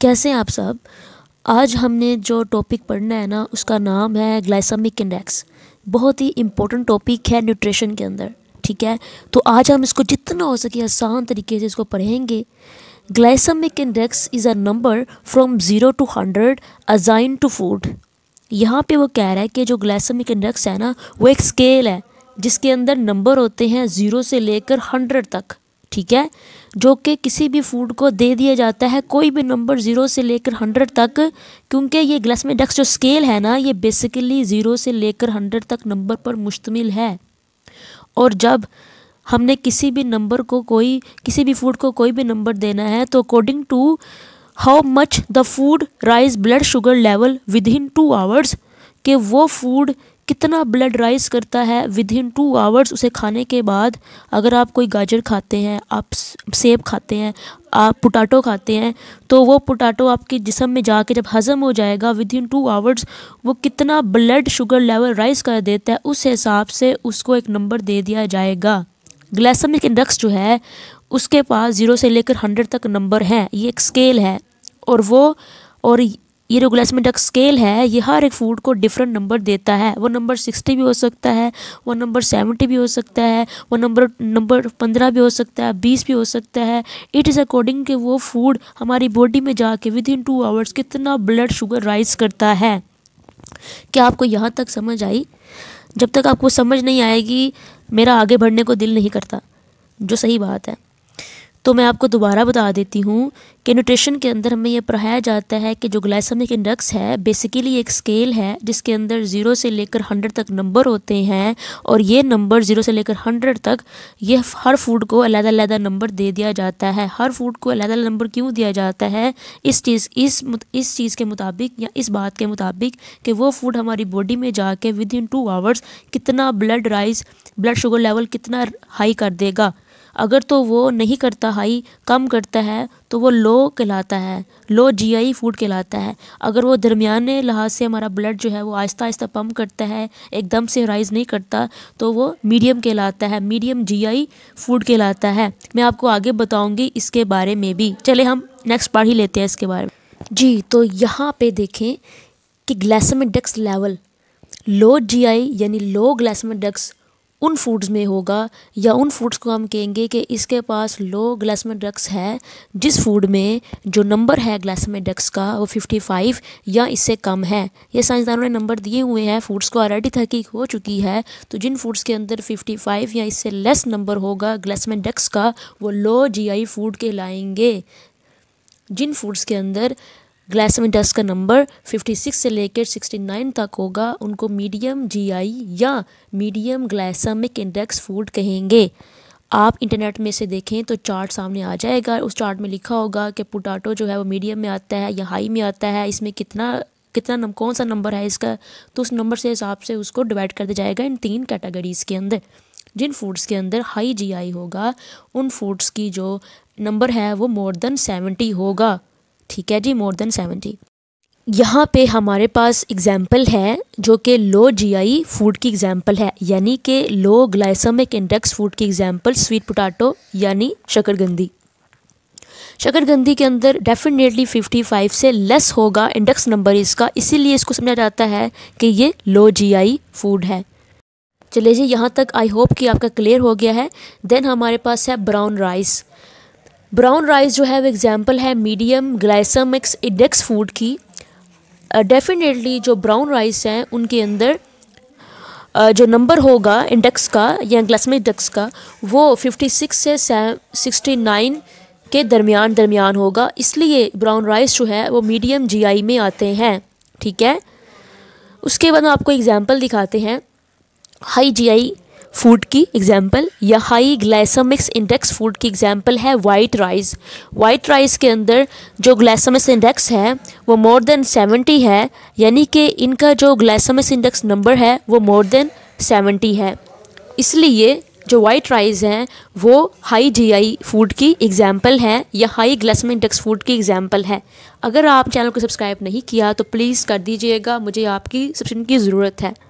कैसे हैं आप सब आज हमने जो टॉपिक पढ़ना है ना उसका नाम है ग्लाइसमिक इंडेक्स बहुत ही इम्पोर्टेंट टॉपिक है न्यूट्रिशन के अंदर ठीक है तो आज हम इसको जितना हो सके आसान तरीके से इसको पढ़ेंगे glycemic index is a number from zero to hundred assign to food यहाँ पे वो कह रहा है कि जो ग्लाइसमिक इंडेक्स है ना वो एक स्केल है जिसके अंदर नंबर होते हैं ज़ीरो से लेकर हंड्रेड तक ठीक है जो कि किसी भी फूड को दे दिया जाता है कोई भी नंबर ज़ीरो से लेकर हंड्रेड तक क्योंकि ये ग्लासमेडेक्स जो स्केल है ना ये बेसिकली ज़ीरो से लेकर हंड्रेड तक नंबर पर मुश्तमिल है और जब हमने किसी भी नंबर को कोई किसी भी फूड को कोई भी नंबर देना है तो according to how much the food rise blood sugar level within two hours कि वो फूड कितना ब्लड राइज करता है विद इन टू आवर्स उसे खाने के बाद अगर आप कोई गाजर खाते हैं आप सेब खाते हैं आप पोटाटो खाते हैं तो वो पोटाटो आपके जिसम में जाके जब हज़म हो जाएगा विद इन टू आवर्स वो कितना ब्लड शुगर लेवल राइज कर देता है उस हिसाब से उसको एक नंबर दे दिया जाएगा ग्लैसमिक इंडक्स जो है उसके पास ज़ीरो से लेकर हंड्रेड तक नंबर हैं ये एक स्केल है और वो और ये जो ग्लासमेटक स्केल है ये हर एक फूड को डिफरेंट नंबर देता है वो नंबर सिक्सटी भी हो सकता है वो नंबर सेवेंटी भी हो सकता है वो नंबर नंबर पंद्रह भी हो सकता है बीस भी हो सकता है इट इज़ अकॉर्डिंग के वो फूड हमारी बॉडी में जाके विद इन टू आवर्स कितना ब्लड शुगर राइज करता है क्या आपको यहाँ तक समझ आई जब तक आपको समझ नहीं आएगी मेरा आगे बढ़ने को दिल नहीं करता जो सही बात है तो मैं आपको दोबारा बता देती हूँ कि न्यूट्रिशन के अंदर हमें यह पढ़ाया जाता है कि जो ग्लाइसमिक इंडेक्स है बेसिकली एक स्केल है जिसके अंदर ज़ीरो से लेकर हंड्रेड तक नंबर होते हैं और ये नंबर ज़ीरो से लेकर हंड्रेड तक ये हर फूड को अलग अलग नंबर दे दिया जाता है हर फूड को अलग अलग नंबर क्यों दिया जाता है इस चीज़ इस इस चीज़ के मुताबिक या इस बात के मुताबिक कि वो फूड हमारी बॉडी में जाके विद इन टू आवर्स कितना blood rise blood sugar level कितना हाई कर देगा अगर तो वो नहीं करता हाई कम करता है तो वो लो कहलाता है लो जीआई फूड कहलाता है अगर वो दरमियाने लिहाज से हमारा ब्लड जो है वो आहिस्ता आहिस्ता पम्प करता है एकदम से राइज़ नहीं करता तो वो मीडियम कहलाता है मीडियम जीआई फूड कहलाता है मैं आपको आगे बताऊँगी इसके बारे में भी चले हम नेक्स्ट पढ़ ही लेते हैं इसके बारे में जी तो यहाँ पर देखें कि ग्लैसमिडक्स लेवल लो जीआई यानी लो ग्लाइसेमिक उन फूड्स में होगा या उन फूड्स को हम कहेंगे कि इसके पास लो ग्लासमिक ड्रग्स है जिस फूड में जो नंबर है ग्लासमिक ड्रग्स का वो 55 या इससे कम है ये साइंसदानों ने नंबर दिए हुए हैं फूड्स को ऑलरेडी तहकीक हो चुकी है तो जिन फूड्स के अंदर 55 या इससे लेस नंबर होगा ग्लासमिक ड्रग्स का वो लो जी फूड कहलाएंगे जिन फूड्स के अंदर ग्लाइसमिक इंडेक्स का नंबर 56 से लेकर 69 तक होगा उनको मीडियम जीआई या मीडियम ग्लाइसमिक इंडेक्स फूड कहेंगे आप इंटरनेट में से देखें तो चार्ट सामने आ जाएगा उस चार्ट में लिखा होगा कि पोटाटो जो है वो मीडियम में आता है या हाई में आता है इसमें कितना कितना नम, कौन सा नंबर है इसका तो उस नंबर से हिसाब से उसको डिवाइड कर दिया जाएगा इन तीन कैटेगरीज़ के अंदर जिन फूड्स के अंदर हाई जीआई होगा उन फूड्स की जो नंबर है वो मोर देन सेवेंटी होगा ठीक है जी मोर देन सेवेंटी यहाँ पे हमारे पास एग्जाम्पल है जो कि लो जीआई फूड की एग्जाम्पल है यानी कि लो ग्लाइसमिक इंडेक्स फूड की एग्जाम्पल स्वीट पोटाटो यानी शकरगंदी शकरगंदी के अंदर डेफिनेटली 55 से लेस होगा इंडेक्स नंबर इसका इसीलिए इसको समझा जाता है कि ये लो जीआई फूड है चलिए जी यहाँ तक आई होप कि आपका क्लियर हो गया है देन हमारे पास है ब्राउन राइस ब्राउन राइस जो है वो एग्ज़ाम्पल है मीडियम ग्लाइसमिक्स इंडेक्स फूड की डेफिनेटली uh, जो ब्राउन राइस हैं उनके अंदर uh, जो नंबर होगा इंडेक्स का या ग्लासमिक इंडेक्स का वो 56 से 69 के दरमियान दरमियान होगा इसलिए ब्राउन राइस जो है वो मीडियम जीआई में आते हैं ठीक है उसके बाद हम आपको एग्ज़ाम्पल दिखाते हैं हाई जीआई फूड की एग्जाम्पल या हाई ग्लाइसमिक्स इंडेक्स फूड की एग्जाम्पल है वाइट राइस वाइट राइस के अंदर जो ग्लाइसमिक्स इंडेक्स है वो मोर देन सेवेंटी है यानी कि इनका जो ग्लाइसमिक्स इंडेक्स नंबर है वो मोर देन सेवेंटी है इसलिए जो वाइट राइस हैं वो हाई जीआई फूड की एग्जाम्पल हैं या हाई ग्लासमिक इंडेक्स फूड की एग्जाम्पल है अगर आप चैनल को सब्सक्राइब नहीं किया तो प्लीज़ कर दीजिएगा मुझे आपकी सब्सक्रिप्शन की ज़रूरत है